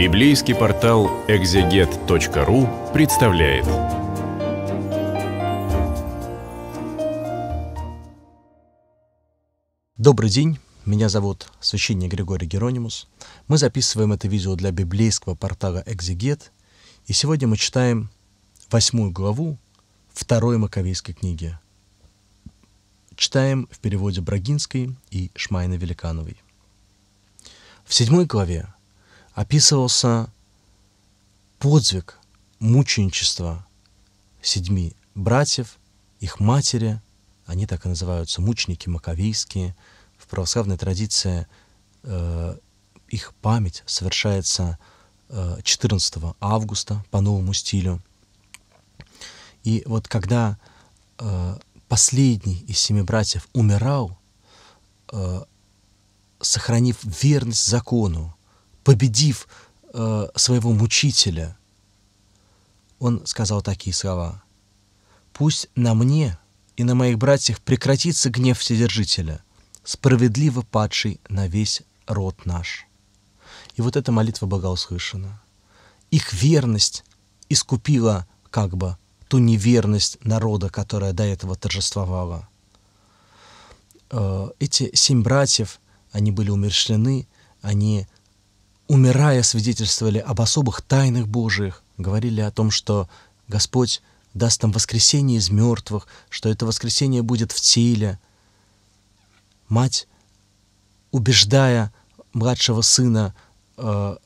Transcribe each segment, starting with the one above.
Библейский портал экзегет.ру представляет. Добрый день, меня зовут священник Григорий Геронимус. Мы записываем это видео для библейского портала «Экзегет», и сегодня мы читаем восьмую главу второй Маковейской книги. Читаем в переводе Брагинской и Шмайна Великановой. В седьмой главе – описывался подвиг мученичества седьми братьев, их матери, они так и называются, мученики маковейские. В православной традиции э, их память совершается э, 14 августа по новому стилю. И вот когда э, последний из семи братьев умирал, э, сохранив верность закону, победив э, своего мучителя, он сказал такие слова. «Пусть на мне и на моих братьях прекратится гнев Вседержителя, справедливо падший на весь род наш». И вот эта молитва была услышана. Их верность искупила как бы ту неверность народа, которая до этого торжествовала. Э, эти семь братьев, они были умершлены, они умирая, свидетельствовали об особых тайнах Божиих, говорили о том, что Господь даст там воскресение из мертвых, что это воскресение будет в теле. Мать, убеждая младшего сына э,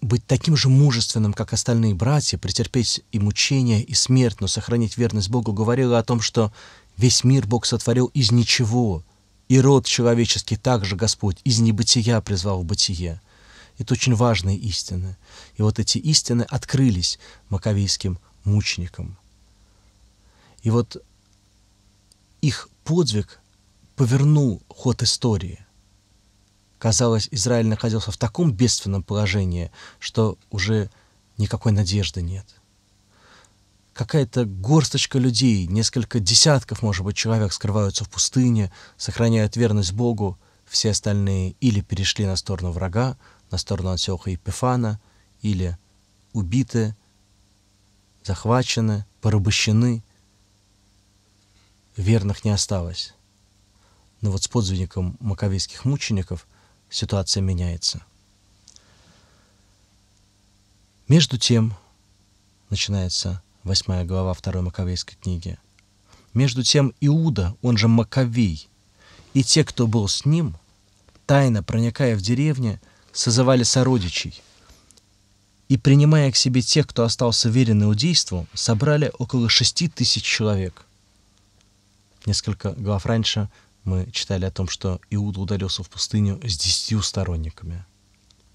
быть таким же мужественным, как остальные братья, претерпеть и мучения, и смерть, но сохранить верность Богу, говорила о том, что весь мир Бог сотворил из ничего, и род человеческий также Господь из небытия призвал в бытие. Это очень важные истины. И вот эти истины открылись маковейским мученикам. И вот их подвиг повернул ход истории. Казалось, Израиль находился в таком бедственном положении, что уже никакой надежды нет. Какая-то горсточка людей, несколько десятков, может быть, человек скрываются в пустыне, сохраняют верность Богу, все остальные или перешли на сторону врага, на сторону Антиоха Епифана или убиты, захвачены, порабощены. Верных не осталось. Но вот с подвигом маковейских мучеников ситуация меняется. Между тем, начинается восьмая глава второй Маковейской книги, между тем Иуда, он же Маковей, и те, кто был с ним, тайно проникая в деревню созывали сородичей и, принимая к себе тех, кто остался верен иудейству, собрали около шести тысяч человек. Несколько глав раньше мы читали о том, что Иуда удалился в пустыню с десятью сторонниками.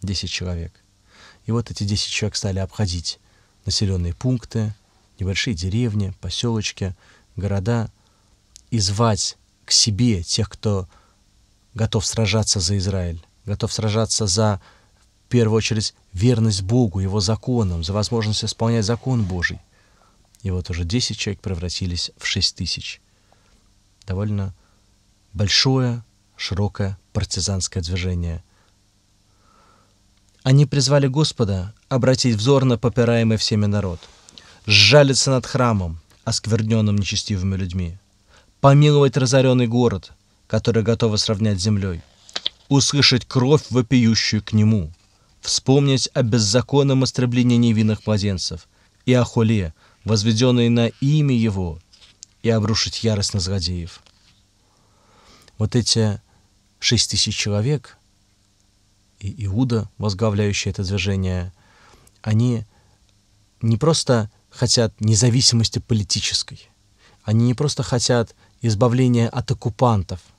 Десять человек. И вот эти десять человек стали обходить населенные пункты, небольшие деревни, поселочки, города и звать к себе тех, кто готов сражаться за Израиль готов сражаться за, в первую очередь, верность Богу, Его законам, за возможность исполнять закон Божий. И вот уже 10 человек превратились в 6 тысяч. Довольно большое, широкое партизанское движение. Они призвали Господа обратить взор на попираемый всеми народ, сжалиться над храмом, оскверненным нечестивыми людьми, помиловать разоренный город, который готовы сравнять с землей — услышать кровь, вопиющую к нему, вспомнить о беззаконном истреблении невинных младенцев и о холе, возведенной на имя его, и обрушить ярость на злодеев. Вот эти шесть тысяч человек и Иуда, возглавляющий это движение, они не просто хотят независимости политической, они не просто хотят избавления от оккупантов –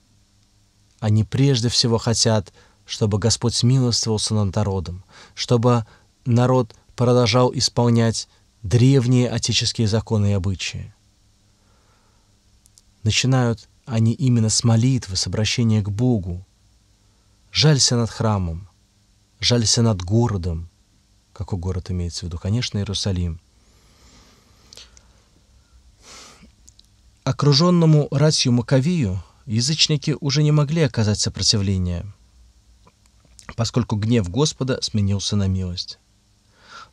они прежде всего хотят, чтобы Господь смилостивался над народом, чтобы народ продолжал исполнять древние отеческие законы и обычаи. Начинают они именно с молитвы, с обращения к Богу. Жалься над храмом, жалься над городом. Какой город имеется в виду? Конечно, Иерусалим. Окруженному ратью Маковию язычники уже не могли оказать сопротивления, поскольку гнев Господа сменился на милость.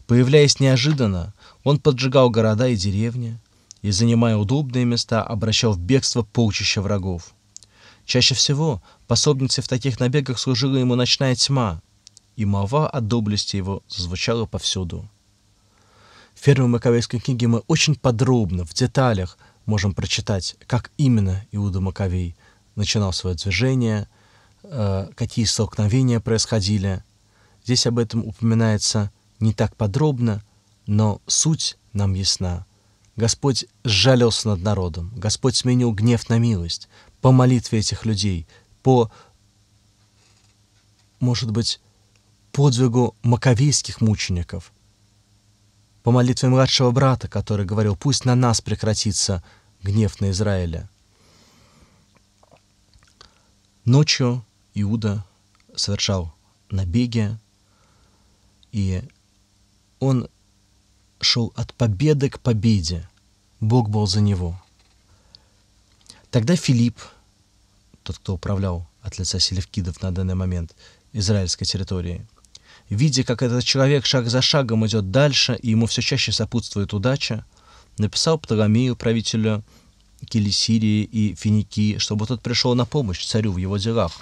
Появляясь неожиданно, он поджигал города и деревни и, занимая удобные места, обращал в бегство полчища врагов. Чаще всего пособницей в таких набегах служила ему ночная тьма, и молва о доблести его зазвучала повсюду. В первой Маковейской книге мы очень подробно, в деталях, можем прочитать, как именно Иуда Маковей начинал свое движение, э, какие столкновения происходили. Здесь об этом упоминается не так подробно, но суть нам ясна. Господь сжалился над народом, Господь сменил гнев на милость по молитве этих людей, по, может быть, подвигу маковейских мучеников, по молитве младшего брата, который говорил, пусть на нас прекратится гнев на Израиля – Ночью Иуда совершал набеги, и он шел от победы к победе. Бог был за него. Тогда Филипп, тот, кто управлял от лица Селевкидов на данный момент израильской территорией, видя, как этот человек шаг за шагом идет дальше, и ему все чаще сопутствует удача, написал Птоломею, правителю Келесирии и Финики, чтобы тот пришел на помощь царю в его делах.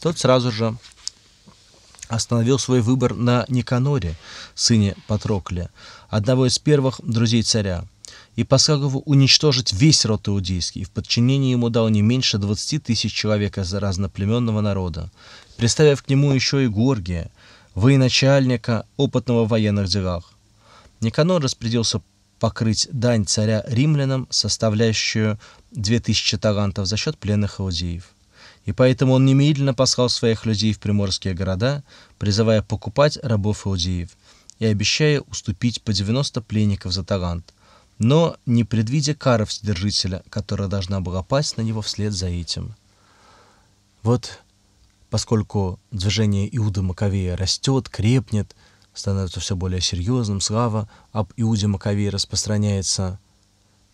Тот сразу же остановил свой выбор на Никаноре, сыне Патрокле, одного из первых друзей царя, и послал его уничтожить весь род иудейский, в подчинении ему дал не меньше 20 тысяч человек из разноплеменного народа, приставив к нему еще и Горгия, военачальника, опытного в военных делах. Никанор распорядился покрыть дань царя римлянам, составляющую 2000 талантов за счет пленных иудеев. И поэтому он немедленно послал своих людей в приморские города, призывая покупать рабов иудеев и обещая уступить по 90 пленников за талант, но не предвидя кары вседержителя, которая должна была пасть на него вслед за этим. Вот поскольку движение Иуда Маковея растет, крепнет – становится все более серьезным, слава об Иуде Маковее распространяется.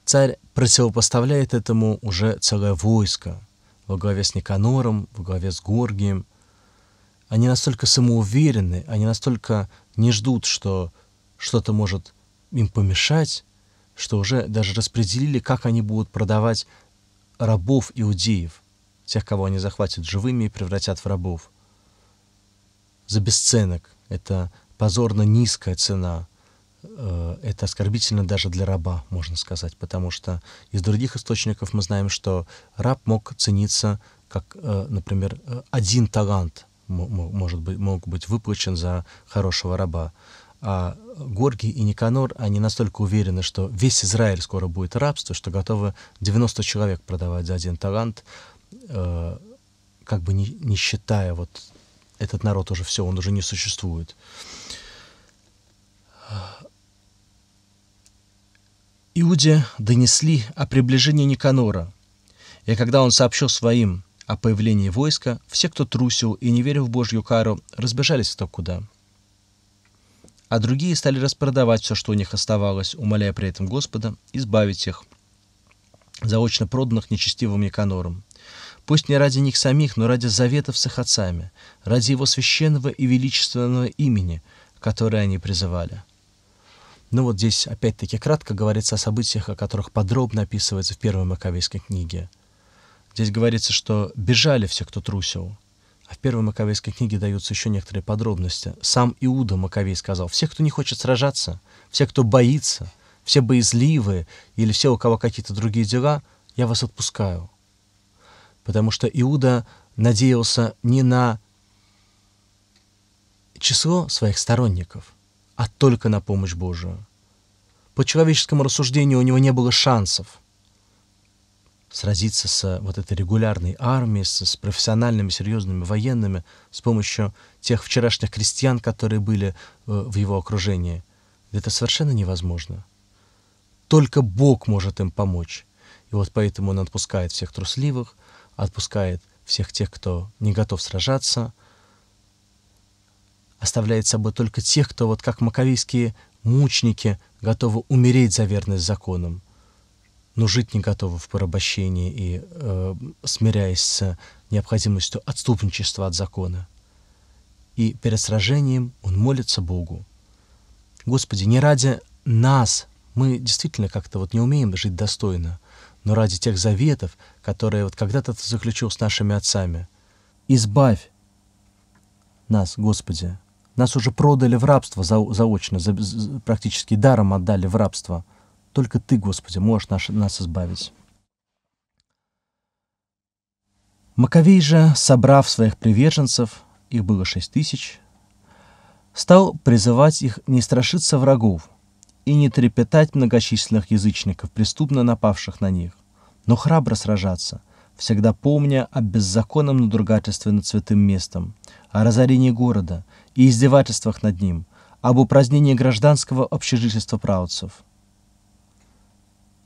Царь противопоставляет этому уже целое войско во главе с Никанором, во главе с Горгием. Они настолько самоуверены, они настолько не ждут, что что-то может им помешать, что уже даже распределили, как они будут продавать рабов иудеев, тех, кого они захватят живыми и превратят в рабов. За бесценок. Это позорно низкая цена. Э, это оскорбительно даже для раба, можно сказать, потому что из других источников мы знаем, что раб мог цениться как, э, например, э, один талант может быть, мог быть выплачен за хорошего раба. А Горги и Никанор, они настолько уверены, что весь Израиль скоро будет рабство, что готовы 90 человек продавать за один талант, как бы не, не считая вот этот народ уже все, он уже не существует. Иуде донесли о приближении Никанора, и когда он сообщил своим о появлении войска, все, кто трусил и не верил в Божью кару, разбежались кто куда. А другие стали распродавать все, что у них оставалось, умоляя при этом Господа избавить их, заочно проданных нечестивым Никанором пусть не ради них самих, но ради заветов с их отцами, ради его священного и величественного имени, которое они призывали. Ну вот здесь опять-таки кратко говорится о событиях, о которых подробно описывается в первой Маковейской книге. Здесь говорится, что бежали все, кто трусил. А в первой Маковейской книге даются еще некоторые подробности. Сам Иуда Маковей сказал, все, кто не хочет сражаться, все, кто боится, все боязливые или все, у кого какие-то другие дела, я вас отпускаю потому что Иуда надеялся не на число своих сторонников, а только на помощь Божию. По человеческому рассуждению у него не было шансов сразиться с вот этой регулярной армией, с, профессиональными, серьезными военными, с помощью тех вчерашних крестьян, которые были э, в его окружении. Это совершенно невозможно. Только Бог может им помочь. И вот поэтому он отпускает всех трусливых, отпускает всех тех, кто не готов сражаться, оставляет с собой только тех, кто, вот как маковийские мучники готовы умереть за верность законам, но жить не готовы в порабощении и э, смиряясь с необходимостью отступничества от закона. И перед сражением он молится Богу. Господи, не ради нас, мы действительно как-то вот не умеем жить достойно, но ради тех заветов, которые вот когда-то Ты заключил с нашими отцами. Избавь нас, Господи. Нас уже продали в рабство за, заочно, за, за, практически даром отдали в рабство. Только Ты, Господи, можешь наш, нас избавить. Маковей же, собрав своих приверженцев, их было шесть тысяч, стал призывать их не страшиться врагов, и не трепетать многочисленных язычников, преступно напавших на них, но храбро сражаться, всегда помня о беззаконном надругательстве над святым местом, о разорении города и издевательствах над ним, об упразднении гражданского общежительства праотцев.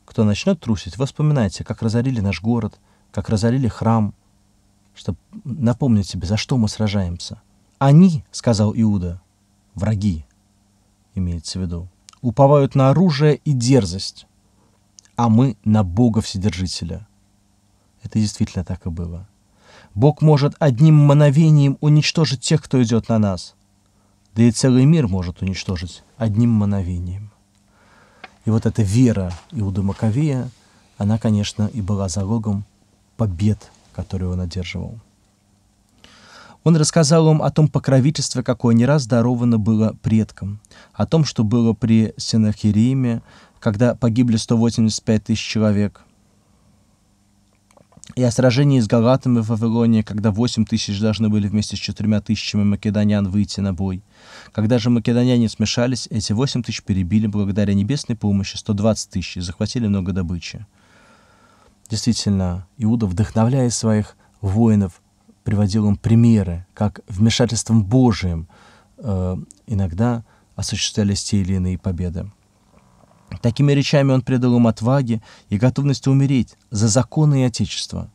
Кто начнет трусить, вы вспоминайте, как разорили наш город, как разорили храм, чтобы напомнить себе, за что мы сражаемся. «Они, — сказал Иуда, — враги, имеется в виду уповают на оружие и дерзость, а мы на Бога Вседержителя. Это действительно так и было. Бог может одним мановением уничтожить тех, кто идет на нас. Да и целый мир может уничтожить одним мановением. И вот эта вера Иуда Маковея, она, конечно, и была залогом побед, которые он одерживал. Он рассказал им о том покровительстве, какое не раз даровано было предкам, о том, что было при Синахириме, когда погибли 185 тысяч человек, и о сражении с галатами в Вавилоне, когда 8 тысяч должны были вместе с 4 тысячами македонян выйти на бой. Когда же македоняне смешались, эти 8 тысяч перебили благодаря небесной помощи 120 тысяч и захватили много добычи. Действительно, Иуда, вдохновляя своих воинов, приводил им примеры, как вмешательством Божиим э, иногда осуществлялись те или иные победы. Такими речами он придал им отваги и готовности умереть за законы и Отечество,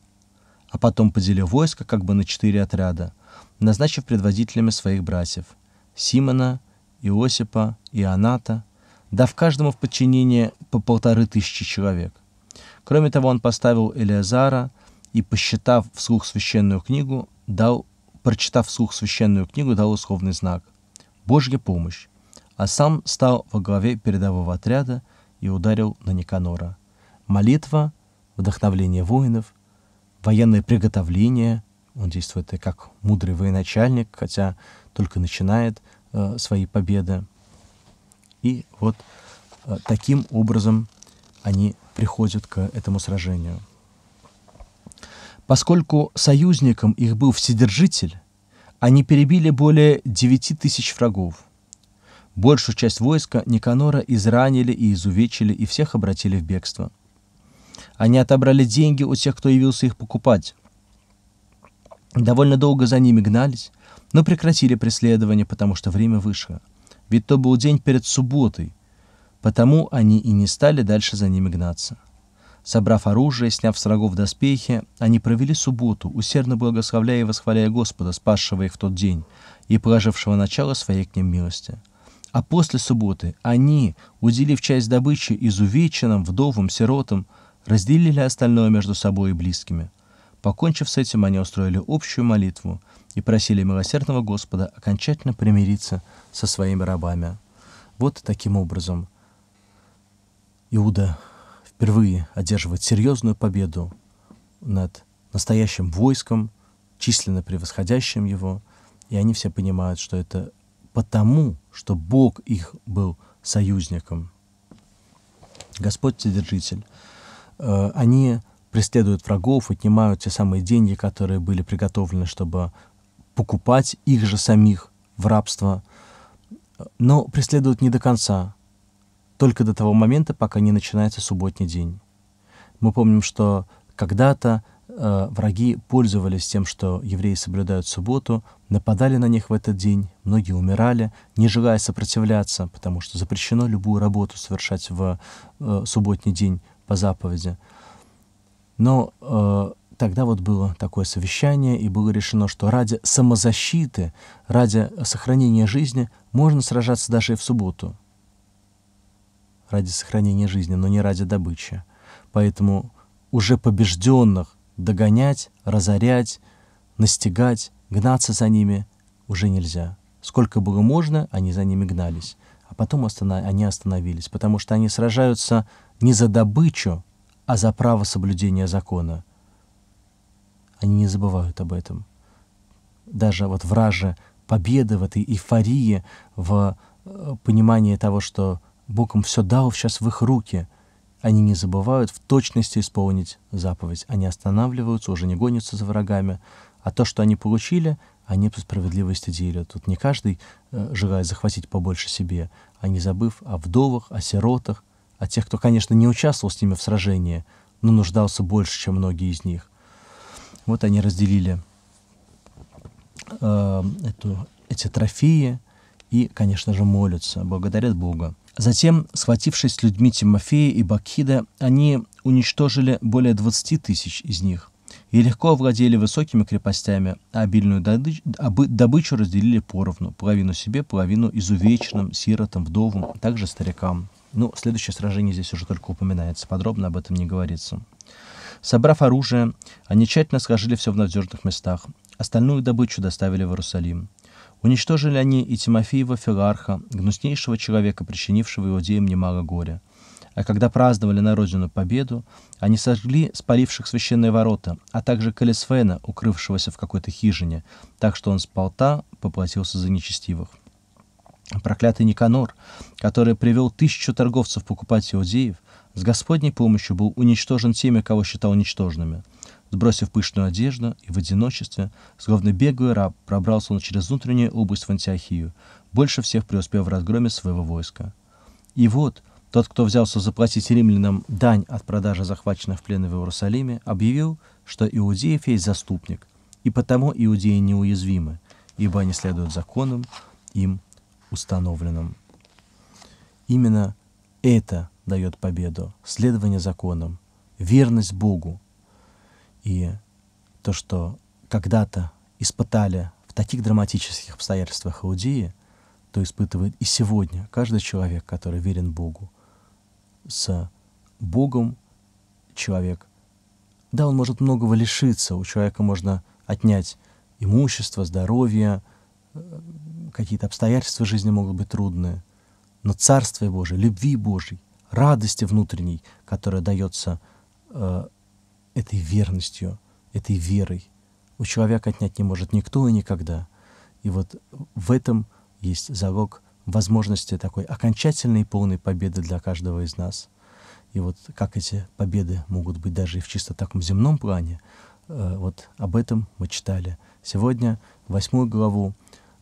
а потом поделил войско как бы на четыре отряда, назначив предводителями своих братьев – Симона, Иосипа, Ионата, дав каждому в подчинение по полторы тысячи человек. Кроме того, он поставил Элиазара – и, посчитав вслух священную книгу, дал, прочитав вслух священную книгу, дал условный знак «Божья помощь», а сам стал во главе передового отряда и ударил на Никанора. Молитва, вдохновление воинов, военное приготовление, он действует как мудрый военачальник, хотя только начинает э, свои победы. И вот э, таким образом они приходят к этому сражению. Поскольку союзником их был Вседержитель, они перебили более 9 тысяч врагов. Большую часть войска Никанора изранили и изувечили, и всех обратили в бегство. Они отобрали деньги у тех, кто явился их покупать. Довольно долго за ними гнались, но прекратили преследование, потому что время вышло. Ведь то был день перед субботой, потому они и не стали дальше за ними гнаться. Собрав оружие, сняв с рогов доспехи, они провели субботу, усердно благословляя и восхваляя Господа, спасшего их в тот день и положившего начало своей к ним милости. А после субботы они, уделив часть добычи изувеченным, вдовам, сиротам, разделили остальное между собой и близкими. Покончив с этим, они устроили общую молитву и просили милосердного Господа окончательно примириться со своими рабами. Вот таким образом Иуда впервые одерживает серьезную победу над настоящим войском, численно превосходящим его, и они все понимают, что это потому, что Бог их был союзником. Господь Содержитель. Э, они преследуют врагов, отнимают те самые деньги, которые были приготовлены, чтобы покупать их же самих в рабство, но преследуют не до конца только до того момента, пока не начинается субботний день. Мы помним, что когда-то э, враги пользовались тем, что евреи соблюдают субботу, нападали на них в этот день, многие умирали, не желая сопротивляться, потому что запрещено любую работу совершать в э, субботний день по заповеди. Но э, тогда вот было такое совещание, и было решено, что ради самозащиты, ради сохранения жизни можно сражаться даже и в субботу ради сохранения жизни, но не ради добычи. Поэтому уже побежденных догонять, разорять, настигать, гнаться за ними уже нельзя. Сколько было можно, они за ними гнались. А потом останов... они остановились, потому что они сражаются не за добычу, а за право соблюдения закона. Они не забывают об этом. Даже вот враже победы, в этой эйфории, в э, понимании того, что Богом все дал сейчас в их руки. Они не забывают в точности исполнить заповедь. Они останавливаются, уже не гонятся за врагами. А то, что они получили, они по справедливости делят. Тут не каждый э, желает захватить побольше себе, а не забыв о вдовах, о сиротах, о тех, кто, конечно, не участвовал с ними в сражении, но нуждался больше, чем многие из них. Вот они разделили э, эту, эти трофеи и, конечно же, молятся, благодарят Бога. Затем, схватившись с людьми Тимофея и Бакхида, они уничтожили более 20 тысяч из них и легко овладели высокими крепостями, а обильную добычу разделили поровну, половину себе, половину изувеченным, сиротам, вдовам, а также старикам. Ну, следующее сражение здесь уже только упоминается, подробно об этом не говорится. Собрав оружие, они тщательно сложили все в надежных местах. Остальную добычу доставили в Иерусалим. Уничтожили они и Тимофеева Филарха, гнуснейшего человека, причинившего иудеям немало горя. А когда праздновали на родину победу, они сожгли спаливших священные ворота, а также Калисфена, укрывшегося в какой-то хижине, так что он с полта поплатился за нечестивых. Проклятый Никанор, который привел тысячу торговцев покупать иудеев, с Господней помощью был уничтожен теми, кого считал ничтожными – Сбросив пышную одежду и в одиночестве, словно бегая раб, пробрался он через внутреннюю область в Антиохию, больше всех преуспев в разгроме своего войска. И вот, тот, кто взялся заплатить римлянам дань от продажи захваченных в плен в Иерусалиме, объявил, что иудеев есть заступник, и потому иудеи неуязвимы, ибо они следуют законам, им установленным. Именно это дает победу, следование законам, верность Богу, и то, что когда-то испытали в таких драматических обстоятельствах Иудеи, то испытывает и сегодня каждый человек, который верен Богу. С Богом человек, да, он может многого лишиться, у человека можно отнять имущество, здоровье, какие-то обстоятельства жизни могут быть трудные, но Царствие Божие, любви Божьей, радости внутренней, которая дается э, этой верностью, этой верой. У человека отнять не может никто и никогда. И вот в этом есть залог возможности такой окончательной и полной победы для каждого из нас. И вот как эти победы могут быть даже и в чисто таком земном плане, э, вот об этом мы читали сегодня, восьмую главу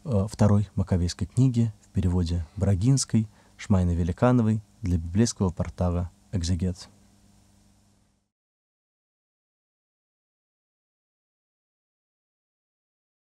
э, второй Маковейской книги в переводе Брагинской, Шмайна Великановой для библейского портала «Экзегет».